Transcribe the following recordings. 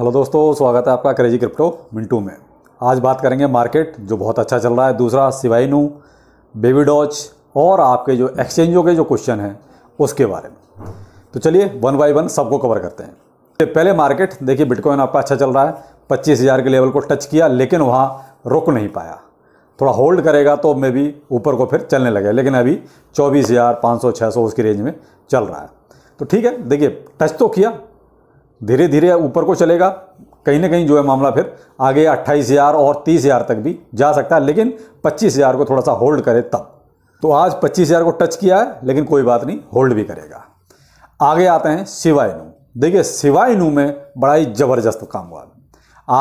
hello दोस्तों स्वागत है आपका क्रेजी क्रिप्टो मिंटू में आज बात करेंगे मार्केट जो बहुत अच्छा चल रहा है दूसरा सिवाइनू बेबी डॉच और आपके जो एक्सचेंजों के जो क्वेश्चन हैं उसके बारे में तो चलिए वन बाई वन सबको कवर करते हैं तो पहले मार्केट देखिए बिटकॉइन आपका अच्छा चल रहा है पच्चीस हज़ार के लेवल को टच किया लेकिन वहाँ रुक नहीं पाया थोड़ा होल्ड करेगा तो मे भी ऊपर को फिर चलने लगे लेकिन अभी चौबीस हज़ार पाँच सौ छः सौ उसकी रेंज में चल रहा है तो ठीक है देखिए टच तो किया धीरे धीरे ऊपर को चलेगा कहीं ना कहीं जो है मामला फिर आगे अट्ठाईस हज़ार और तीस हज़ार तक भी जा सकता है लेकिन पच्चीस हज़ार को थोड़ा सा होल्ड करे तब तो आज पच्चीस हज़ार को टच किया है लेकिन कोई बात नहीं होल्ड भी करेगा आगे आते हैं नू देखिए नू में बड़ा ही ज़बरदस्त काम हुआ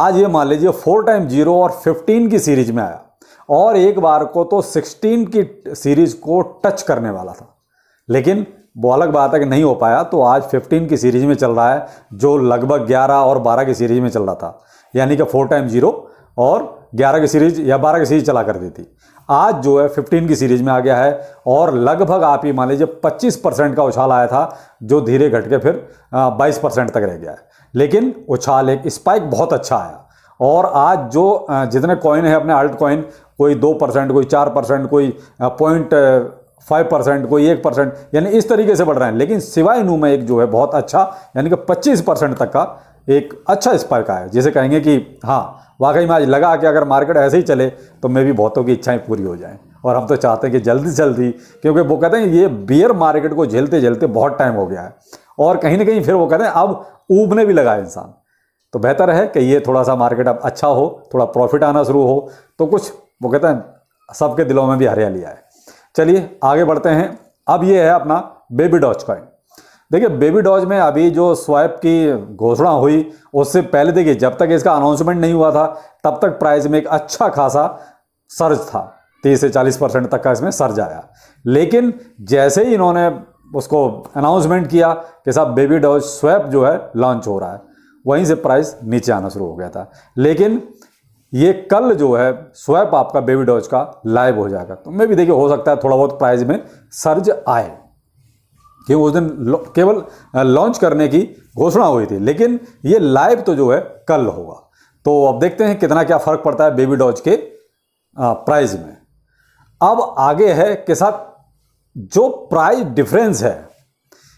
आज ये मान लीजिए फोर टाइम जीरो और फिफ्टीन की सीरीज में आया और एक बार को तो सिक्सटीन की सीरीज को टच करने वाला था लेकिन वो अलग बात है कि नहीं हो पाया तो आज 15 की सीरीज में चल रहा है जो लगभग 11 और 12 की सीरीज में चल रहा था यानी कि फोर टाइम जीरो और 11 की सीरीज या 12 की सीरीज चला करती थी आज जो है 15 की सीरीज में आ गया है और लगभग आप ही मान लीजिए 25 परसेंट का उछाल आया था जो धीरे घट के फिर 22 परसेंट तक रह गया है लेकिन उछाल एक स्पाइक बहुत अच्छा आया और आज जो जितने कॉइन है अपने अल्ट कॉइन कोई दो परसेंट कोई चार परसेंट कोई पॉइंट फाइव परसेंट कोई एक परसेंट यानी इस तरीके से बढ़ रहे हैं लेकिन सिवाय नू में एक जो है बहुत अच्छा यानी कि पच्चीस परसेंट तक का एक अच्छा स्पर्क आया जिसे कहेंगे कि हाँ वाकई में आज लगा कि अगर मार्केट ऐसे ही चले तो मे भी बहुतों की इच्छाएं पूरी हो जाएं और हम तो चाहते हैं कि जल्दी से जल्दी क्योंकि वो कहते हैं ये बियर मार्केट को झेलते झेलते बहुत टाइम हो गया है और कहीं ना कहीं फिर वो कहते हैं अब ऊबने भी लगा इंसान तो बेहतर है कि ये थोड़ा सा मार्केट अब अच्छा हो थोड़ा प्रॉफिट आना शुरू हो तो कुछ वो कहते हैं सबके दिलों में भी हरियाली आए चलिए आगे बढ़ते हैं अब ये है अपना बेबी डॉज कॉइन देखिए बेबी डॉज में अभी जो स्वैप की घोषणा हुई उससे पहले देखिए जब तक इसका अनाउंसमेंट नहीं हुआ था तब तक प्राइस में एक अच्छा खासा सर्ज था तीस से चालीस परसेंट तक का इसमें सर्ज आया लेकिन जैसे ही इन्होंने उसको अनाउंसमेंट किया कि साहब बेबी डॉज स्वैप जो है लॉन्च हो रहा है वहीं से प्राइस नीचे आना शुरू हो गया था लेकिन ये कल जो है स्वैप आपका बेबी डॉज का लाइव हो जाएगा तो मे भी देखिए हो सकता है थोड़ा बहुत प्राइस में सर्ज आए कि उस दिन केवल लॉन्च करने की घोषणा हुई थी लेकिन ये लाइव तो जो है कल होगा तो अब देखते हैं कितना क्या फ़र्क पड़ता है बेबी डॉज के प्राइस में अब आगे है के साथ जो प्राइस डिफरेंस है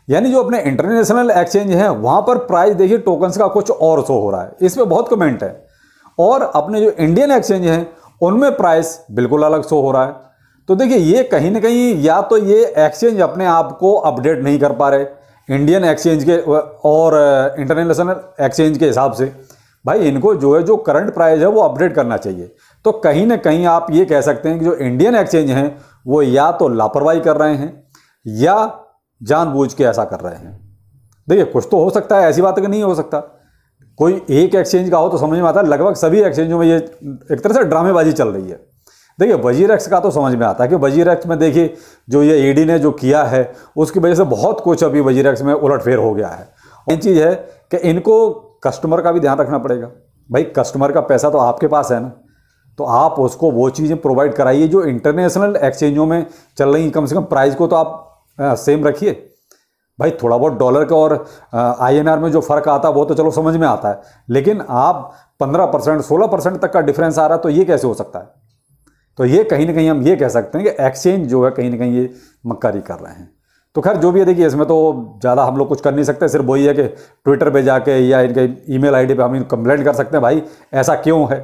यानी जो अपने इंटरनेशनल एक्सचेंज हैं वहाँ पर प्राइस देखिए टोकन्स का कुछ और शो हो रहा है इसमें बहुत कमेंट है और अपने जो इंडियन एक्सचेंज हैं उनमें प्राइस बिल्कुल अलग शो हो रहा है तो देखिए ये कहीं ना कहीं या तो ये एक्सचेंज अपने आप को अपडेट नहीं कर पा रहे इंडियन एक्सचेंज के और इंटरनेशनल uh, एक्सचेंज के हिसाब से भाई इनको जो है जो करंट प्राइस है वो अपडेट करना चाहिए तो कहीं ना कहीं आप ये कह सकते हैं कि जो इंडियन एक्सचेंज हैं वो या तो लापरवाही कर रहे हैं या जानबूझ के ऐसा कर रहे हैं देखिए कुछ तो हो सकता है ऐसी बात नहीं हो सकता कोई एक एक्सचेंज का हो तो समझ में आता है लगभग सभी एक्सचेंजों में ये एक तरह से ड्रामेबाजी चल रही है देखिए वजीर एक्स का तो समझ में आता है कि वजीर एक्स में देखिए जो ये ईडी ने जो किया है उसकी वजह से बहुत कुछ अभी वजीर एक्स में उलटफेर हो गया है ये चीज़ है कि इनको कस्टमर का भी ध्यान रखना पड़ेगा भाई कस्टमर का पैसा तो आपके पास है ना तो आप उसको वो चीज़ें प्रोवाइड कराइए जो इंटरनेशनल एक्सचेंजों में चल रही कम से कम प्राइस को तो आप सेम रखिए भाई थोड़ा बहुत डॉलर का और आईएनआर में जो फ़र्क आता है वो तो चलो समझ में आता है लेकिन आप 15 परसेंट सोलह परसेंट तक का डिफरेंस आ रहा है तो ये कैसे हो सकता है तो ये कहीं ना कहीं हम ये कह सकते हैं कि एक्सचेंज जो है कहीं ना कहीं ये मक्कारी कर रहे हैं तो खैर जो भी है देखिए इसमें तो ज़्यादा हम लोग कुछ कर नहीं सकते सिर्फ वही है कि ट्विटर पर जाके या इनके ई मेल आई हम कंप्लेंट कर सकते हैं भाई ऐसा क्यों है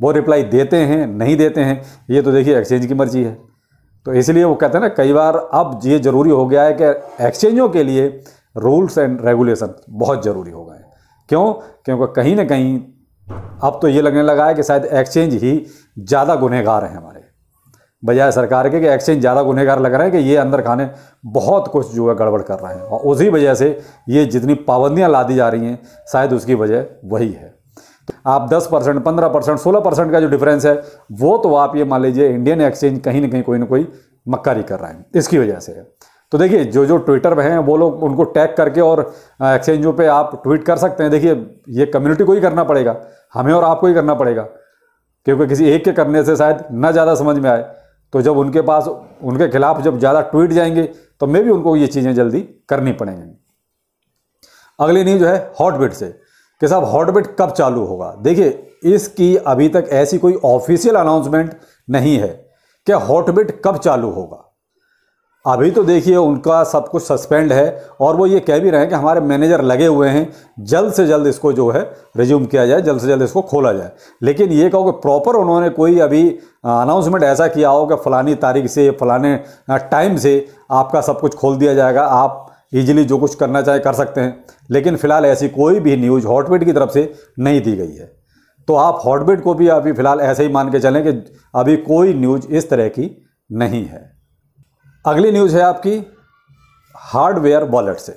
वो रिप्लाई देते हैं नहीं देते हैं ये तो देखिए एक्सचेंज की मर्जी है तो इसलिए वो कहते हैं ना कई बार अब ये ज़रूरी हो गया है कि एक्सचेंजों के लिए रूल्स एंड रेगुलेशन बहुत ज़रूरी हो गए हैं क्यों क्योंकि कहीं ना कहीं अब तो ये लगने लगा है कि शायद एक्सचेंज ही ज़्यादा गुनहगार हैं हमारे बजाय सरकार के कि एक्सचेंज ज़्यादा गुनहगार लग रहे हैं कि ये अंदर खाने बहुत कुछ जो है गड़बड़ कर रहे हैं और उसी वजह से ये जितनी पाबंदियाँ ला दी जा रही हैं शायद उसकी वजह वही है आप 10 परसेंट पंद्रह परसेंट सोलह परसेंट का जो डिफरेंस है वो तो आप ये मान लीजिए इंडियन एक्सचेंज कहीं ना कहीं कोई ना कोई मक्कारी कर रहा है इसकी वजह से तो देखिए जो जो ट्विटर पर हैं वो लोग उनको टैग करके और एक्सचेंजों पे आप ट्वीट कर सकते हैं देखिए ये कम्युनिटी को ही करना पड़ेगा हमें और आपको ही करना पड़ेगा क्योंकि किसी एक के करने से शायद ना ज़्यादा समझ में आए तो जब उनके पास उनके खिलाफ जब ज़्यादा ट्वीट जाएंगे तो मे भी उनको ये चीज़ें जल्दी करनी पड़ेंगी अगली न्यूज है हॉटबिट से कि साहब हॉटबिट कब चालू होगा देखिए इसकी अभी तक ऐसी कोई ऑफिशियल अनाउंसमेंट नहीं है कि हॉटबिट कब चालू होगा अभी तो देखिए उनका सब कुछ सस्पेंड है और वो ये कह भी रहे हैं कि हमारे मैनेजर लगे हुए हैं जल्द से जल्द इसको जो है रिज्यूम किया जाए जल्द से जल्द इसको खोला जाए लेकिन ये कहो कि प्रॉपर उन्होंने कोई अभी अनाउंसमेंट ऐसा किया हो कि फ़लानी तारीख से फ़लाने टाइम से आपका सब कुछ खोल दिया जाएगा आप ईजिली जो कुछ करना चाहे कर सकते हैं लेकिन फिलहाल ऐसी कोई भी न्यूज़ हॉटबिट की तरफ से नहीं दी गई है तो आप हॉटबिट को भी अभी फ़िलहाल ऐसे ही मान के चलें कि अभी कोई न्यूज़ इस तरह की नहीं है अगली न्यूज़ है आपकी हार्डवेयर वॉलेट से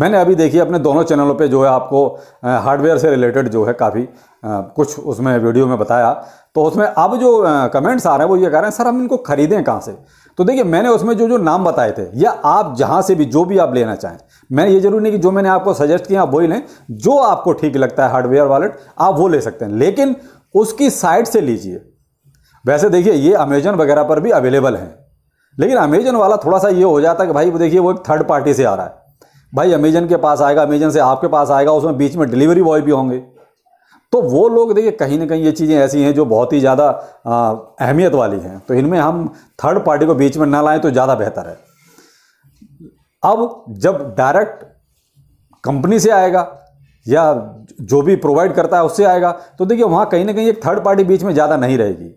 मैंने अभी देखी अपने दोनों चैनलों पे जो है आपको हार्डवेयर से रिलेटेड जो है काफ़ी कुछ उसमें वीडियो में बताया तो उसमें अब जो कमेंट्स आ रहे हैं वो ये कह रहे हैं सर हम इनको खरीदें कहाँ से तो देखिए मैंने उसमें जो जो नाम बताए थे या आप जहाँ से भी जो भी आप लेना चाहें मैंने ये जरूरी नहीं कि जो मैंने आपको सजेस्ट किया आप वही लें जो आपको ठीक लगता है हार्डवेयर वॉलेट आप वो ले सकते हैं लेकिन उसकी साइट से लीजिए वैसे देखिए ये अमेजन वगैरह पर भी अवेलेबल हैं लेकिन अमेजन वाला थोड़ा सा ये हो जाता है कि भाई वो देखिए वो एक थर्ड पार्टी से आ रहा है भाई अमेजन के पास आएगा अमेजन से आपके पास आएगा उसमें बीच में डिलीवरी बॉय भी होंगे तो वो लोग देखिए कहीं ना कहीं ये चीज़ें ऐसी हैं जो बहुत ही ज़्यादा अहमियत वाली हैं तो इनमें हम थर्ड पार्टी को बीच में ना लाएं तो ज़्यादा बेहतर है अब जब डायरेक्ट कंपनी से आएगा या जो भी प्रोवाइड करता है उससे आएगा तो देखिए वहाँ कहीं ना कहीं एक थर्ड पार्टी बीच में ज़्यादा नहीं रहेगी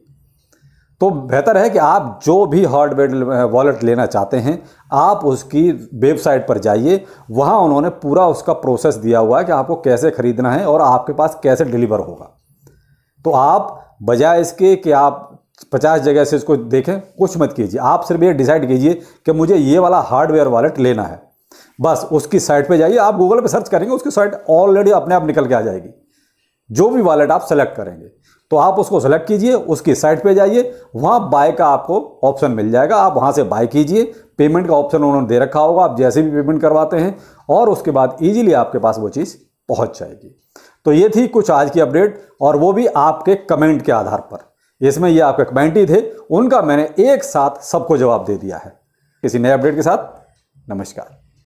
तो बेहतर है कि आप जो भी हार्डवेयर वॉलेट लेना चाहते हैं आप उसकी वेबसाइट पर जाइए वहाँ उन्होंने पूरा उसका प्रोसेस दिया हुआ है कि आपको कैसे ख़रीदना है और आपके पास कैसे डिलीवर होगा तो आप बजाय इसके कि आप पचास जगह से इसको देखें कुछ मत कीजिए आप सिर्फ ये डिसाइड कीजिए कि मुझे ये वाला हार्डवेयर वॉलेट लेना है बस उसकी साइट पे जाइए आप गूगल पे सर्च करेंगे उसकी साइट ऑलरेडी अपने आप निकल के आ जाएगी जो भी वॉलेट आप सेलेक्ट करेंगे तो आप उसको सेलेक्ट कीजिए उसकी साइट पे जाइए वहाँ बाय का आपको ऑप्शन मिल जाएगा आप वहाँ से बाय कीजिए पेमेंट का ऑप्शन उन्होंने दे रखा होगा आप जैसे भी पेमेंट करवाते हैं और उसके बाद ईजिली आपके पास वो चीज़ पहुँच जाएगी तो ये थी कुछ आज की अपडेट और वो भी आपके कमेंट के आधार पर इसमें ये आपके कमेंट ही थे उनका मैंने एक साथ सबको जवाब दे दिया है किसी नए अपडेट के साथ नमस्कार